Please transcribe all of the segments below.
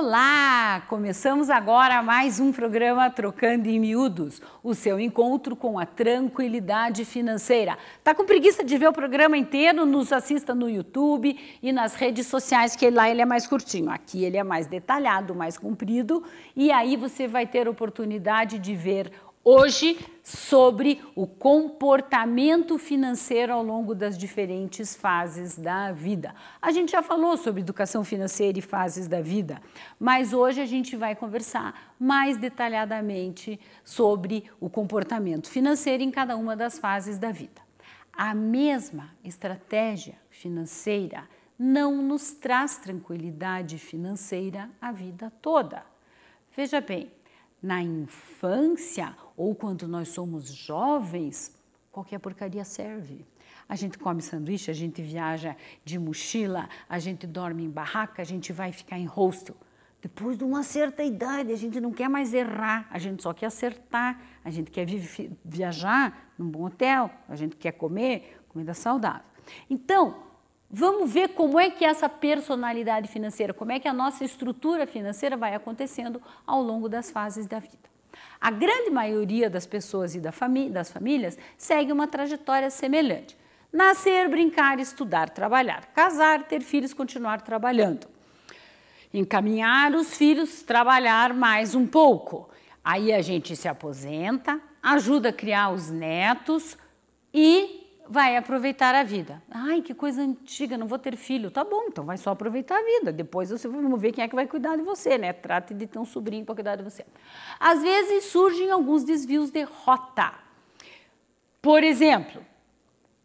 Olá! Começamos agora mais um programa Trocando em Miúdos, o seu encontro com a tranquilidade financeira. Tá com preguiça de ver o programa inteiro? Nos assista no YouTube e nas redes sociais, que lá ele é mais curtinho. Aqui ele é mais detalhado, mais comprido, e aí você vai ter oportunidade de ver hoje sobre o comportamento financeiro ao longo das diferentes fases da vida. A gente já falou sobre educação financeira e fases da vida, mas hoje a gente vai conversar mais detalhadamente sobre o comportamento financeiro em cada uma das fases da vida. A mesma estratégia financeira não nos traz tranquilidade financeira a vida toda. Veja bem, na infância ou quando nós somos jovens, qualquer porcaria serve. A gente come sanduíche, a gente viaja de mochila, a gente dorme em barraca, a gente vai ficar em hostel. Depois de uma certa idade, a gente não quer mais errar, a gente só quer acertar, a gente quer viajar num bom hotel, a gente quer comer comida saudável. Então, Vamos ver como é que essa personalidade financeira, como é que a nossa estrutura financeira vai acontecendo ao longo das fases da vida. A grande maioria das pessoas e das famílias segue uma trajetória semelhante. Nascer, brincar, estudar, trabalhar, casar, ter filhos, continuar trabalhando. Encaminhar os filhos, trabalhar mais um pouco. Aí a gente se aposenta, ajuda a criar os netos e vai aproveitar a vida. Ai, que coisa antiga, não vou ter filho. Tá bom, então vai só aproveitar a vida. Depois você vai ver quem é que vai cuidar de você, né? Trate de ter um sobrinho para cuidar de você. Às vezes surgem alguns desvios de rota. Por exemplo,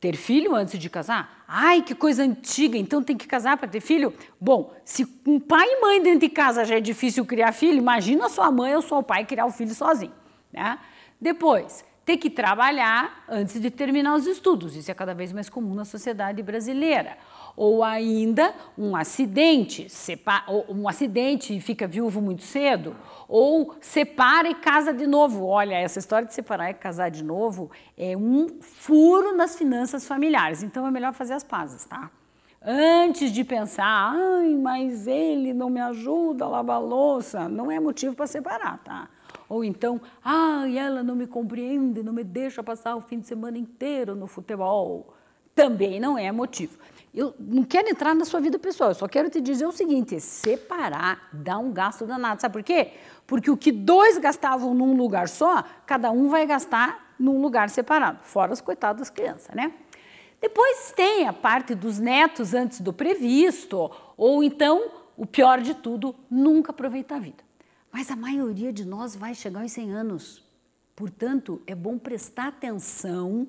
ter filho antes de casar? Ai, que coisa antiga, então tem que casar para ter filho? Bom, se um pai e mãe dentro de casa já é difícil criar filho, imagina sua mãe ou seu pai criar o filho sozinho, né? Depois, ter que trabalhar antes de terminar os estudos. Isso é cada vez mais comum na sociedade brasileira. Ou ainda um acidente, um acidente e fica viúvo muito cedo, ou separa e casa de novo. Olha, essa história de separar e casar de novo é um furo nas finanças familiares. Então é melhor fazer as pazes, tá? Antes de pensar, ai, mas ele não me ajuda a lavar a louça, não é motivo para separar, tá? Ou então, ai, ela não me compreende, não me deixa passar o fim de semana inteiro no futebol. Também não é motivo. Eu não quero entrar na sua vida pessoal, eu só quero te dizer o seguinte: separar dá um gasto danado. Sabe por quê? Porque o que dois gastavam num lugar só, cada um vai gastar num lugar separado, fora as coitadas crianças, né? Depois tem a parte dos netos antes do previsto, ou então, o pior de tudo, nunca aproveita a vida. Mas a maioria de nós vai chegar aos 100 anos. Portanto, é bom prestar atenção,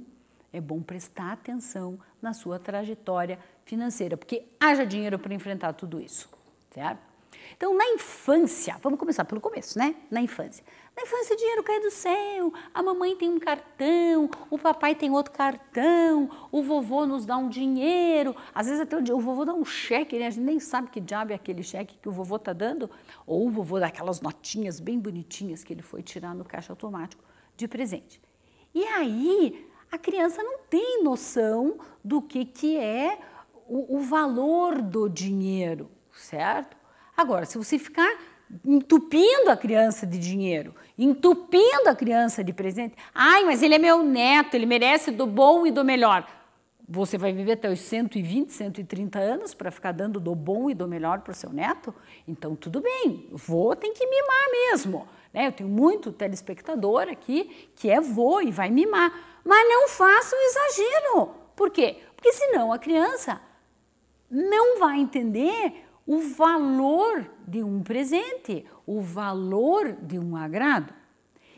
é bom prestar atenção na sua trajetória financeira, porque haja dinheiro para enfrentar tudo isso, certo? Então, na infância, vamos começar pelo começo, né? Na infância. Na infância, o dinheiro cai do céu, a mamãe tem um cartão, o papai tem outro cartão, o vovô nos dá um dinheiro, às vezes até o, vovô dá um cheque, né? a gente nem sabe que diabo é aquele cheque que o vovô tá dando, ou o vovô dá aquelas notinhas bem bonitinhas que ele foi tirar no caixa automático de presente. E aí, a criança não tem noção do que, que é o, o valor do dinheiro, certo? Agora, se você ficar entupindo a criança de dinheiro, entupindo a criança de presente, ai, mas ele é meu neto, ele merece do bom e do melhor. Você vai viver até os 120, 130 anos para ficar dando do bom e do melhor para o seu neto? Então, tudo bem, vô tem que mimar mesmo. Né? Eu tenho muito telespectador aqui que é vô e vai mimar. Mas não faça o exagero. Por quê? Porque senão a criança não vai entender o valor de um presente, o valor de um agrado.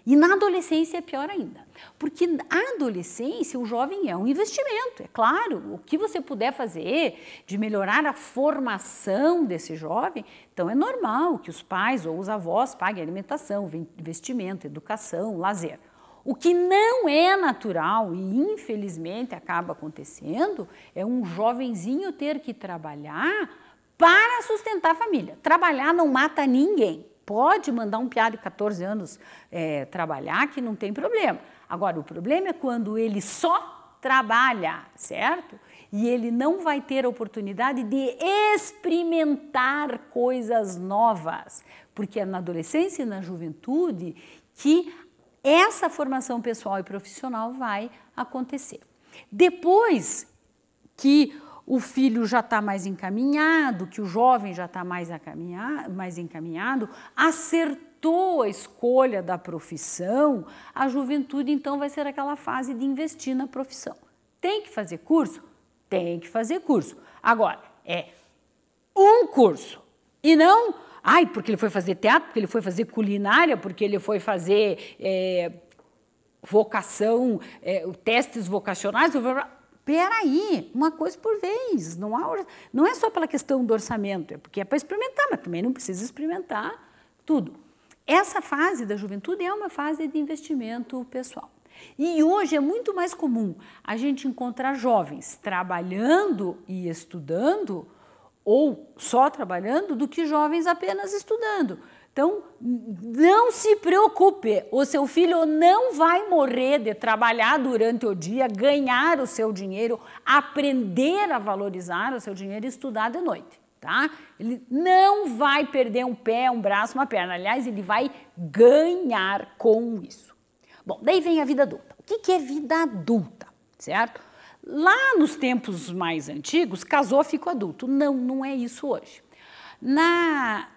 E na adolescência é pior ainda, porque na adolescência o jovem é um investimento, é claro. O que você puder fazer de melhorar a formação desse jovem, então é normal que os pais ou os avós paguem alimentação, investimento, educação, lazer. O que não é natural e infelizmente acaba acontecendo é um jovenzinho ter que trabalhar para sustentar a família. Trabalhar não mata ninguém. Pode mandar um piado de 14 anos é, trabalhar, que não tem problema. Agora, o problema é quando ele só trabalha, certo? E ele não vai ter a oportunidade de experimentar coisas novas, porque é na adolescência e na juventude que essa formação pessoal e profissional vai acontecer. Depois que o filho já está mais encaminhado, que o jovem já está mais, mais encaminhado, acertou a escolha da profissão, a juventude então vai ser aquela fase de investir na profissão. Tem que fazer curso? Tem que fazer curso. Agora, é um curso e não, ai, porque ele foi fazer teatro, porque ele foi fazer culinária, porque ele foi fazer. É, vocação, é, testes vocacionais, peraí, uma coisa por vez, não, há, não é só pela questão do orçamento, é porque é para experimentar, mas também não precisa experimentar tudo. Essa fase da juventude é uma fase de investimento pessoal. E hoje é muito mais comum a gente encontrar jovens trabalhando e estudando, ou só trabalhando, do que jovens apenas estudando. Então, não se preocupe, o seu filho não vai morrer de trabalhar durante o dia, ganhar o seu dinheiro, aprender a valorizar o seu dinheiro e estudar de noite, tá? Ele não vai perder um pé, um braço, uma perna. Aliás, ele vai ganhar com isso. Bom, daí vem a vida adulta. O que, é vida adulta, certo? Lá nos tempos mais antigos, casou, ficou adulto. Não, não é isso hoje. Na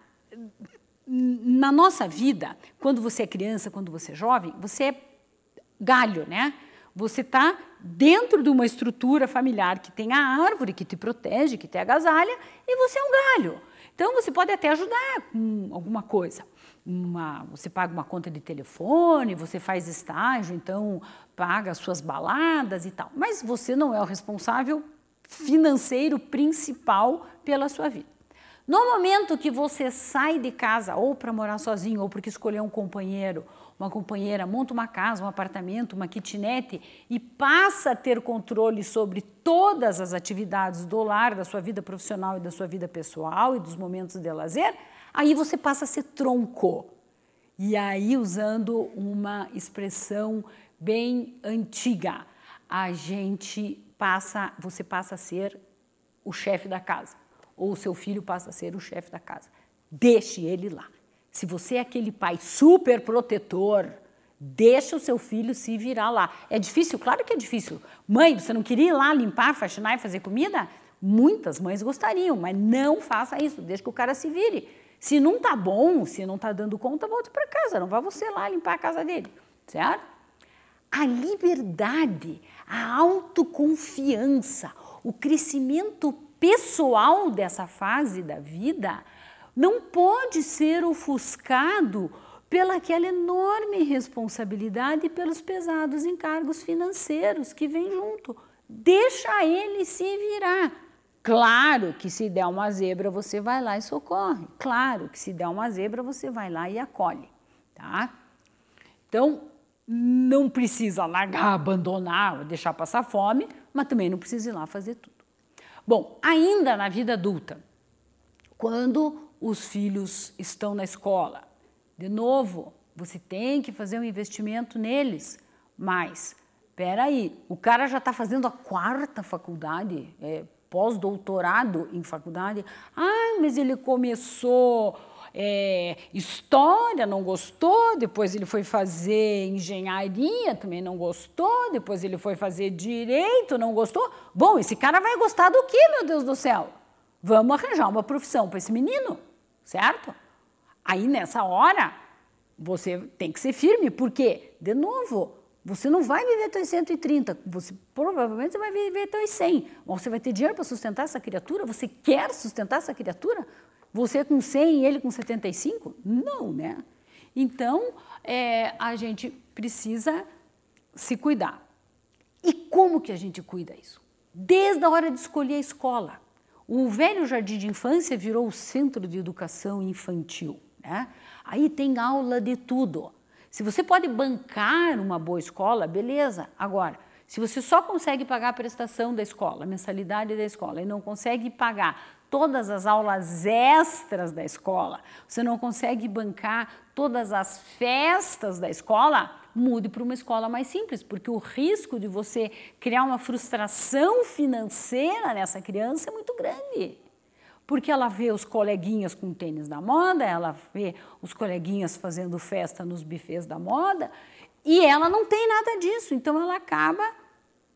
na nossa vida, quando você é criança, quando você é jovem, você é galho, né? Você está dentro de uma estrutura familiar que tem a árvore que te protege, que te agasalha, e você é um galho. Então você pode até ajudar com alguma coisa. Uma, você paga uma conta de telefone, você faz estágio, então paga as suas baladas e tal. Mas você não é o responsável financeiro principal pela sua vida. No momento que você sai de casa, ou para morar sozinho, ou porque escolheu um companheiro, uma companheira, monta uma casa, um apartamento, uma kitnet e passa a ter controle sobre todas as atividades do lar, da sua vida profissional e da sua vida pessoal e dos momentos de lazer, aí você passa a ser tronco. E aí, usando uma expressão bem antiga, a gente passa, você passa a ser o chefe da casa ou o seu filho passa a ser o chefe da casa. Deixe ele lá. Se você é aquele pai super protetor, deixa o seu filho se virar lá. É difícil? Claro que é difícil. Mãe, você não queria ir lá limpar, faxinar e fazer comida? Muitas mães gostariam, mas não faça isso, deixa que o cara se vire. Se não tá bom, se não tá dando conta, volte para casa, não vá você lá limpar a casa dele, certo? A liberdade, a autoconfiança, o crescimento pessoal dessa fase da vida não pode ser ofuscado pelaquela enorme responsabilidade e pelos pesados encargos financeiros que vem junto. Deixa ele se virar. Claro que se der uma zebra você vai lá e socorre. Claro que se der uma zebra você vai lá e acolhe, tá? Então, não precisa largar, abandonar, deixar passar fome, mas também não precisa ir lá fazer tudo. Bom, ainda na vida adulta, quando os filhos estão na escola, de novo, você tem que fazer um investimento neles, mas peraí, o cara já está fazendo a quarta faculdade, é, pós-doutorado em faculdade. Ah, mas ele começou é, história, não gostou, depois ele foi fazer engenharia, também não gostou, depois ele foi fazer direito, não gostou. Bom, esse cara vai gostar do que, meu Deus do céu? Vamos arranjar uma profissão para esse menino, certo? Aí nessa hora, você tem que ser firme, porque, de novo, você não vai viver até os 130, você, provavelmente você vai viver até os 100. Você vai ter dinheiro para sustentar essa criatura? Você quer sustentar essa criatura? Você com 100 e ele com 75? Não, né? Então, é, a gente precisa se cuidar. E como que a gente cuida isso? Desde a hora de escolher a escola. O velho jardim de infância virou o centro de educação infantil. Né? Aí tem aula de tudo. Se você pode bancar uma boa escola, beleza. Agora, se você só consegue pagar a prestação da escola, a mensalidade da escola, e não consegue pagar todas as aulas extras da escola, você não consegue bancar todas as festas da escola, mude para uma escola mais simples, porque o risco de você criar uma frustração financeira nessa criança é muito grande. Porque ela vê os coleguinhas com tênis da moda, ela vê os coleguinhas fazendo festa nos bufês da moda, e ela não tem nada disso, então ela acaba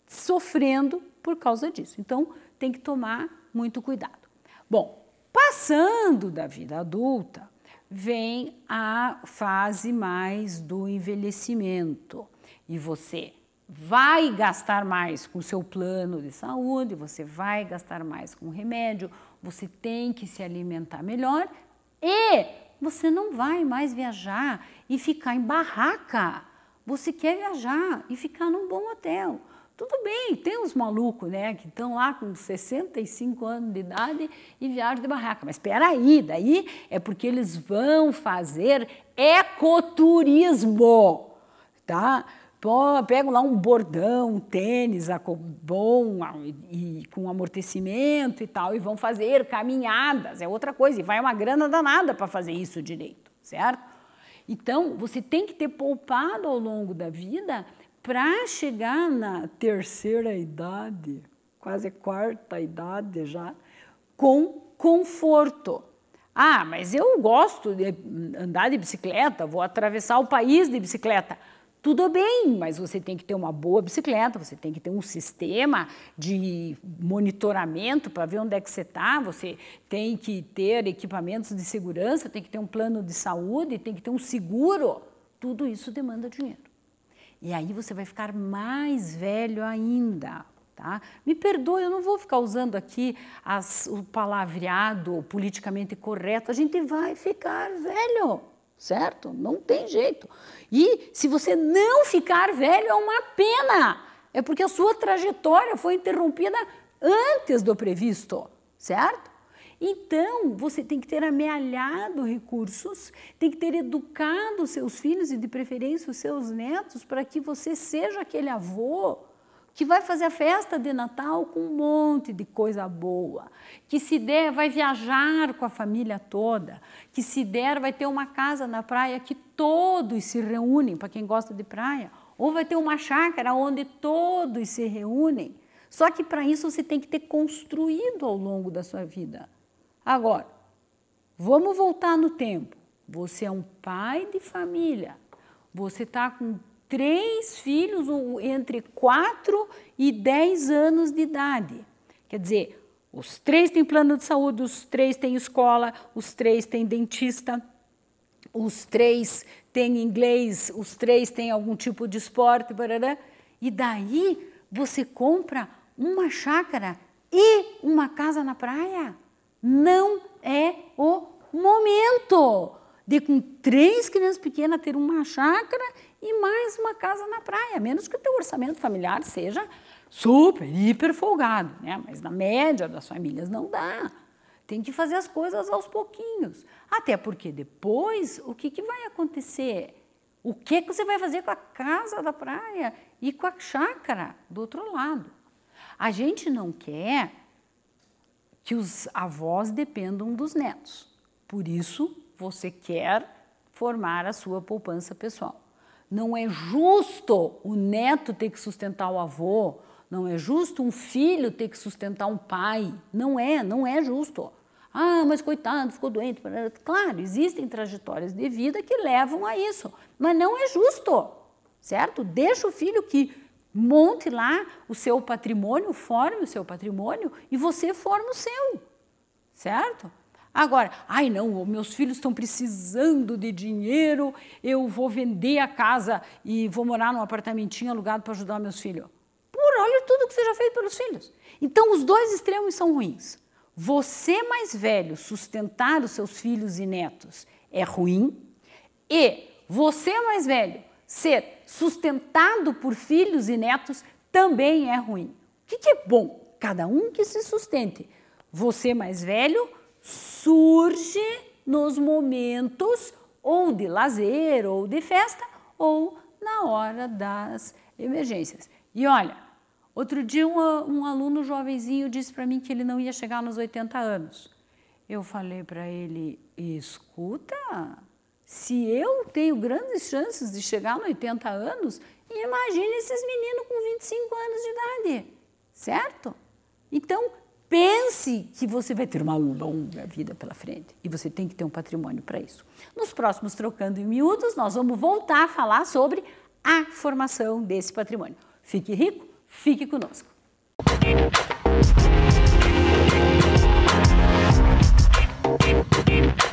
sofrendo por causa disso. Então tem que tomar muito cuidado. Bom, passando da vida adulta, vem a fase mais do envelhecimento e você vai gastar mais com o seu plano de saúde, você vai gastar mais com remédio, você tem que se alimentar melhor e você não vai mais viajar e ficar em barraca. Você quer viajar e ficar num bom hotel. Tudo bem, tem uns malucos, né, que estão lá com 65 anos de idade e viajam de barraca. Mas espera aí, daí é porque eles vão fazer ecoturismo, tá? Pô, lá um bordão, um tênis bom e, e, com amortecimento e tal, e vão fazer caminhadas, é outra coisa, e vai uma grana danada para fazer isso direito, certo? Então, você tem que ter poupado ao longo da vida para chegar na terceira idade, quase quarta idade já, com conforto. Ah, mas eu gosto de andar de bicicleta, vou atravessar o país de bicicleta. Tudo bem, mas você tem que ter uma boa bicicleta, você tem que ter um sistema de monitoramento para ver onde é que você está, você tem que ter equipamentos de segurança, tem que ter um plano de saúde, tem que ter um seguro. Tudo isso demanda dinheiro. E aí você vai ficar mais velho ainda. Tá? Me perdoe, eu não vou ficar usando aqui as, o palavreado o politicamente correto. A gente vai ficar velho, certo? Não tem jeito. E se você não ficar velho, é uma pena. É porque a sua trajetória foi interrompida antes do previsto, certo? Então, você tem que ter amealhado recursos, tem que ter educado seus filhos e, de preferência, os seus netos, para que você seja aquele avô que vai fazer a festa de Natal com um monte de coisa boa, que se der vai viajar com a família toda, que se der vai ter uma casa na praia que todos se reúnem, para quem gosta de praia, ou vai ter uma chácara onde todos se reúnem. Só que para isso você tem que ter construído ao longo da sua vida. Agora, vamos voltar no tempo. Você é um pai de família. Você está com três filhos entre 4 e 10 anos de idade. Quer dizer, os três têm plano de saúde, os três têm escola, os três têm dentista, os três têm inglês, os três têm algum tipo de esporte, barará. e daí você compra uma chácara e uma casa na praia. Não é o momento de com três crianças pequenas ter uma chácara e mais uma casa na praia, a menos que o teu orçamento familiar seja super, hiper folgado, né? Mas na média das famílias não dá. Tem que fazer as coisas aos pouquinhos. Até porque depois, o que, que vai acontecer? O que, que você vai fazer com a casa da praia e com a chácara do outro lado? A gente não quer que os avós dependam dos netos. Por isso, você quer formar a sua poupança pessoal. Não é justo o neto ter que sustentar o avô, não é justo um filho ter que sustentar um pai. Não é, não é justo. Ah, mas coitado, ficou doente. Claro, existem trajetórias de vida que levam a isso, mas não é justo, certo? Deixa o filho que monte lá o seu patrimônio, forme o seu patrimônio e você forma o seu, certo? Agora, ai não, meus filhos estão precisando de dinheiro, eu vou vender a casa e vou morar num apartamentinho alugado para ajudar meus filhos. Por olha tudo que você já fez pelos filhos. Então, os dois extremos são ruins. Você mais velho sustentar os seus filhos e netos é ruim, e você mais velho ser sustentado por filhos e netos também é ruim. O que, que é bom? Cada um que se sustente. Você mais velho surge nos momentos ou de lazer, ou de festa, ou na hora das emergências. E olha, outro dia um, um aluno jovenzinho disse para mim que ele não ia chegar nos 80 anos. Eu falei para ele: escuta, se eu tenho grandes chances de chegar nos 80 anos, imagine esses meninos com 25 anos de idade, certo? Então, pense que você vai ter uma longa vida pela frente e você tem que ter um patrimônio para isso. Nos próximos Trocando em Miúdos, nós vamos voltar a falar sobre a formação desse patrimônio. Fique rico, fique conosco. Música